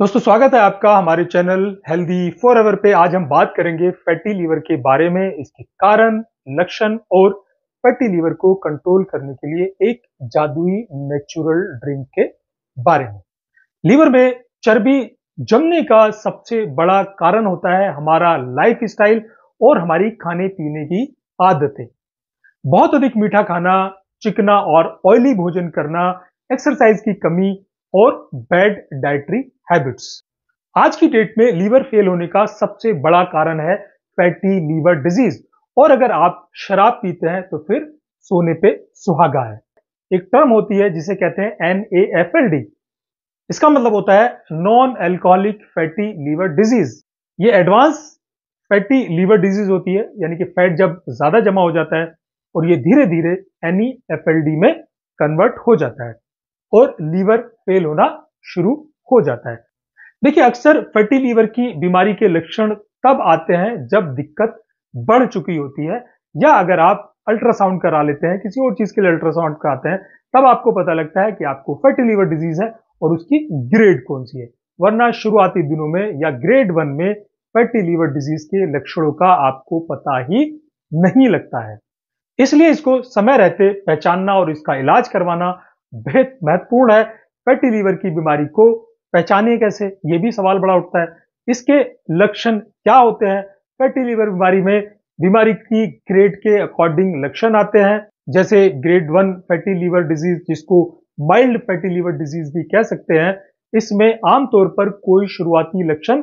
दोस्तों स्वागत है आपका हमारे चैनल हेल्दी फॉर एवर पे आज हम बात करेंगे फैटी लीवर के बारे में इसके कारण लक्षण और फैटी लीवर को कंट्रोल करने के लिए एक जादुई नेचुरल ड्रिंक के बारे में लीवर में चर्बी जमने का सबसे बड़ा कारण होता है हमारा लाइफ स्टाइल और हमारी खाने पीने की आदतें बहुत अधिक मीठा खाना चिकना और ऑयली भोजन करना एक्सरसाइज की कमी और बैड डायट्री हैबिट्स आज की डेट में लीवर फेल होने का सबसे बड़ा कारण है फैटी लीवर डिजीज और अगर आप शराब पीते हैं तो फिर सोने पे सुहागा है एक टर्म होती है जिसे कहते हैं N A F L D इसका मतलब होता है non alcoholic fatty liver disease ये एडवांस फैटी लीवर डिजीज होती है यानी कि फैट जब ज्यादा जमा हो जाता है और ये धीरे धीरे N E F L D में कन्वर्ट हो जाता है और लीवर फेल होना शुरू हो जाता है देखिए अक्सर फैटी लीवर की बीमारी के लक्षण तब आते हैं जब दिक्कत बढ़ चुकी होती है या अगर आप अल्ट्रासाउंड करा लेते हैं किसी और चीज के लिए अल्ट्रासाउंड कराते हैं तब आपको पता लगता है कि आपको फैटी लीवर डिजीज है और उसकी ग्रेड कौन सी है वरना शुरुआती दिनों में या ग्रेड वन में फैटी लीवर डिजीज के लक्षणों का आपको पता ही नहीं लगता है इसलिए इसको समय रहते पहचानना और इसका इलाज करवाना बेहद महत्वपूर्ण है फैटी लीवर की बीमारी को पहचाने कैसे ये भी सवाल बड़ा उठता है इसके लक्षण क्या होते हैं फैटी लीवर बीमारी में बीमारी की ग्रेड के अकॉर्डिंग लक्षण आते हैं जैसे grade one fatty liver disease जिसको माइल्ड फैटी लीवर डिजीज भी कह सकते हैं इसमें आमतौर पर कोई शुरुआती लक्षण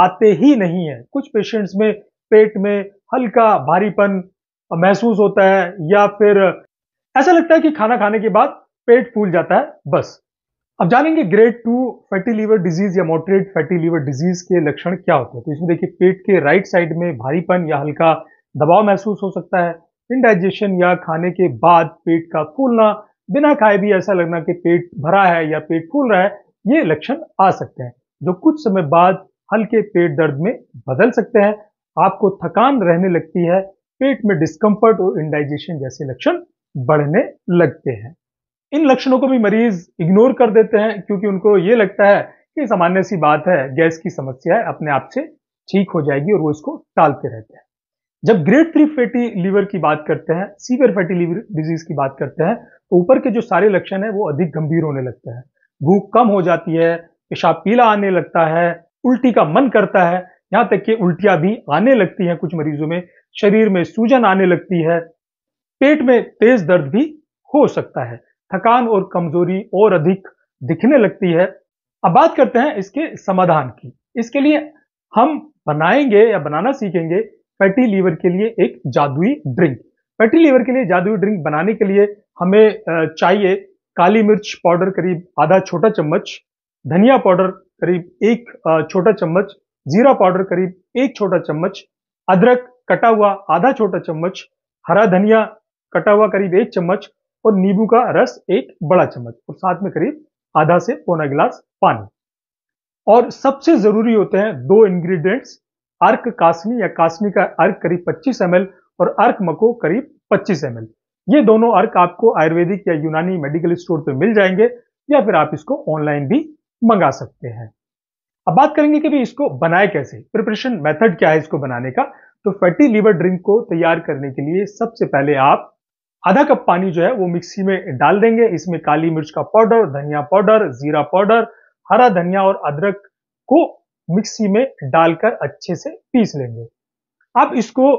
आते ही नहीं है कुछ पेशेंट्स में पेट में हल्का भारीपन महसूस होता है या फिर ऐसा लगता है कि खाना खाने के बाद पेट फूल जाता है बस अब जानेंगे grade two fatty liver disease या मोटरेट फैटी लीवर डिजीज के लक्षण क्या होते हैं तो इसमें देखिए पेट के राइट साइड में भारीपन या हल्का दबाव महसूस हो सकता है इनडाइजेशन या खाने के बाद पेट का फूलना बिना खाए भी ऐसा लगना कि पेट भरा है या पेट फूल रहा है ये लक्षण आ सकते हैं जो कुछ समय बाद हल्के पेट दर्द में बदल सकते हैं आपको थकान रहने लगती है पेट में डिस्कम्फर्ट और इनडाइजेशन जैसे लक्षण बढ़ने लगते हैं इन लक्षणों को भी मरीज इग्नोर कर देते हैं क्योंकि उनको ये लगता है कि सामान्य सी बात है गैस की समस्या है अपने आप से ठीक हो जाएगी और वो इसको टालते रहते हैं जब ग्रेड थ्री फैटी लीवर की बात करते हैं सीवियर फैटी लीवर डिजीज की बात करते हैं तो ऊपर के जो सारे लक्षण है वो अधिक गंभीर होने लगते हैं भूख कम हो जाती है पेशाब पीला आने लगता है उल्टी का मन करता है यहां तक कि उल्टियां भी आने लगती हैं कुछ मरीजों में शरीर में सूजन आने लगती है पेट में तेज दर्द भी हो सकता है थकान और कमजोरी और अधिक दिखने लगती है अब बात करते हैं इसके समाधान की इसके लिए हम बनाएंगे या बनाना सीखेंगे फैटी लीवर के लिए एक जादुई ड्रिंक फैटी लीवर के लिए जादुई ड्रिंक बनाने के लिए हमें चाहिए काली मिर्च पाउडर करीब आधा छोटा चम्मच धनिया पाउडर करीब एक छोटा चम्मच जीरा पाउडर करीब एक छोटा चम्मच अदरक कटा हुआ आधा छोटा चम्मच हरा धनिया कटा हुआ करीब एक चम्मच और नींबू का रस एक बड़ा चम्मच और साथ में करीब आधा से पौना गिलास पानी और सबसे जरूरी होते हैं दो इंग्रेडिएंट्स अर्क कासमी या कासमी का अर्क करीब 25 एम और अर्क मको करीब 25 एम ये दोनों अर्क आपको आयुर्वेदिक या यूनानी मेडिकल स्टोर पर मिल जाएंगे या फिर आप इसको ऑनलाइन भी मंगा सकते हैं अब बात करेंगे कि भाई इसको बनाए कैसे प्रिपरेशन मेथड क्या है इसको बनाने का तो फैटी लीवर ड्रिंक को तैयार करने के लिए सबसे पहले आप आधा कप पानी जो है वो मिक्सी में डाल देंगे इसमें काली मिर्च का पाउडर धनिया पाउडर जीरा पाउडर हरा धनिया और अदरक को मिक्सी में डालकर अच्छे से पीस लेंगे आप इसको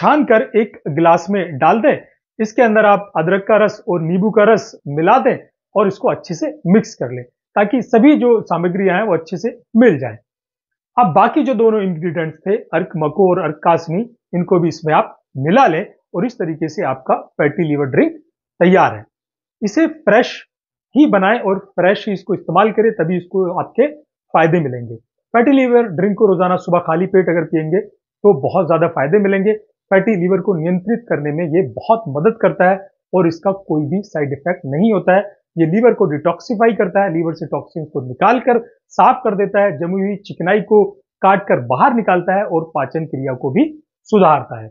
छान कर एक गिलास में डाल दें इसके अंदर आप अदरक का रस और नींबू का रस मिला दें और इसको अच्छे से मिक्स कर लें ताकि सभी जो सामग्रियां हैं वो अच्छे से मिल जाए अब बाकी जो दोनों इंग्रेडिएंट्स थे अर्क मको और अर्क कासनी इनको भी इसमें आप मिला लें और इस तरीके से आपका फैटी लीवर ड्रिंक तैयार है इसे फ्रेश ही बनाएं और फ्रेश ही इसको इस्तेमाल करें तभी इसको आपके फायदे मिलेंगे फैटी लीवर ड्रिंक को रोजाना सुबह खाली पेट अगर पियेंगे तो बहुत ज्यादा फायदे मिलेंगे फैटी लीवर को नियंत्रित करने में ये बहुत मदद करता है और इसका कोई भी साइड इफेक्ट नहीं होता है ये लीवर को डिटॉक्सिफाई करता है लीवर से टॉक्सिन को निकाल कर साफ कर देता है जमी हुई चिकनाई को काट कर बाहर निकालता है और पाचन क्रिया को भी सुधारता है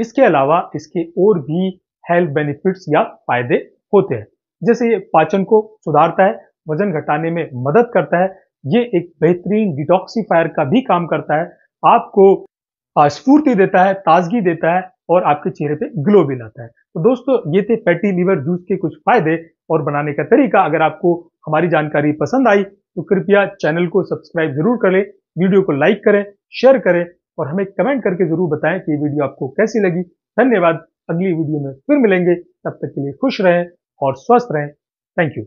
इसके अलावा इसके और भी हेल्थ बेनिफिट्स या फायदे होते हैं जैसे ये पाचन को सुधारता है वजन घटाने में मदद करता है ये एक बेहतरीन डिटॉक्सीफायर का भी काम करता है आपको स्फूर्ति देता है ताजगी देता है और आपके चेहरे पे ग्लो भी लाता है तो दोस्तों ये थे फैटी लीवर जूस के कुछ फायदे और बनाने का तरीका अगर आपको हमारी जानकारी पसंद आई तो कृपया चैनल को सब्सक्राइब जरूर करें वीडियो को लाइक करें शेयर करें और हमें कमेंट करके ज़रूर बताएं कि ये वीडियो आपको कैसी लगी धन्यवाद अगली वीडियो में फिर मिलेंगे तब तक के लिए खुश रहें और स्वस्थ रहें थैंक यू